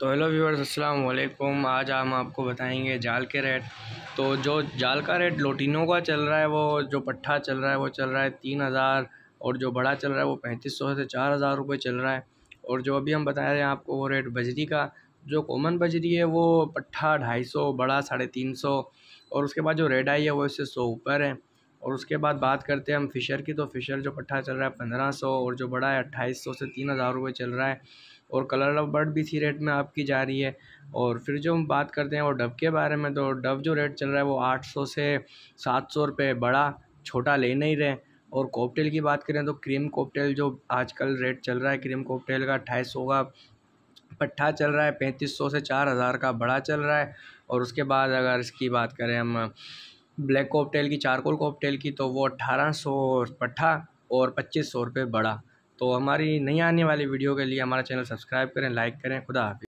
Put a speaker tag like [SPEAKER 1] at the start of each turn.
[SPEAKER 1] तो hello viewers अस्सलाम वालेकुम आज हम आपको बताएंगे जाल के रेट तो जो जाल का रेट लोटिनों का चल रहा है वो जो पट्ठा चल रहा है वो चल रहा है तीन हज़ार और जो बड़ा चल रहा है वो पैंतीस सौ से चार हज़ार रुपये चल रहा है और जो अभी हम बता रहे हैं आपको वो रेट बजरी का जो कॉमन बजरी है वो पट्ठा ढाई सौ बड़ा साढ़े तीन सौ और उसके बाद जो रेड आई है वो इससे सौ ऊपर है और उसके बाद बात करते हैं हम फ़िशर की तो फ़िशर जो पट्ठा चल रहा है पंद्रह सौ और जो बड़ा है अट्ठाईस सौ से तीन हज़ार रुपये चल रहा है और कलर ऑफ बर्ड भी इसी रेट में आपकी जा रही है और फिर जो हम बात करते हैं वो डब के बारे में तो डब जो रेट चल रहा है वो आठ सौ से सात सौ रुपये बड़ा छोटा ले नहीं रहे और कॉपटेल की बात करें तो क्रीम कॉपटेल जो आजकल रेट चल रहा है क्रीम कॉकटेल का अट्ठाईस सौ का पट्ठा चल रहा है पैंतीस सौ से चार हज़ार का बड़ा चल रहा है और उसके बाद अगर इसकी बात करें हम ब्लैक कॉपटेल की चारकोल कॉपटेल की तो वो अट्ठारह सौ पट्ठा और पच्चीस सौ रुपये बड़ा तो हमारी नई आने वाली वीडियो के लिए हमारा चैनल सब्सक्राइब करें लाइक करें खुदा हाफि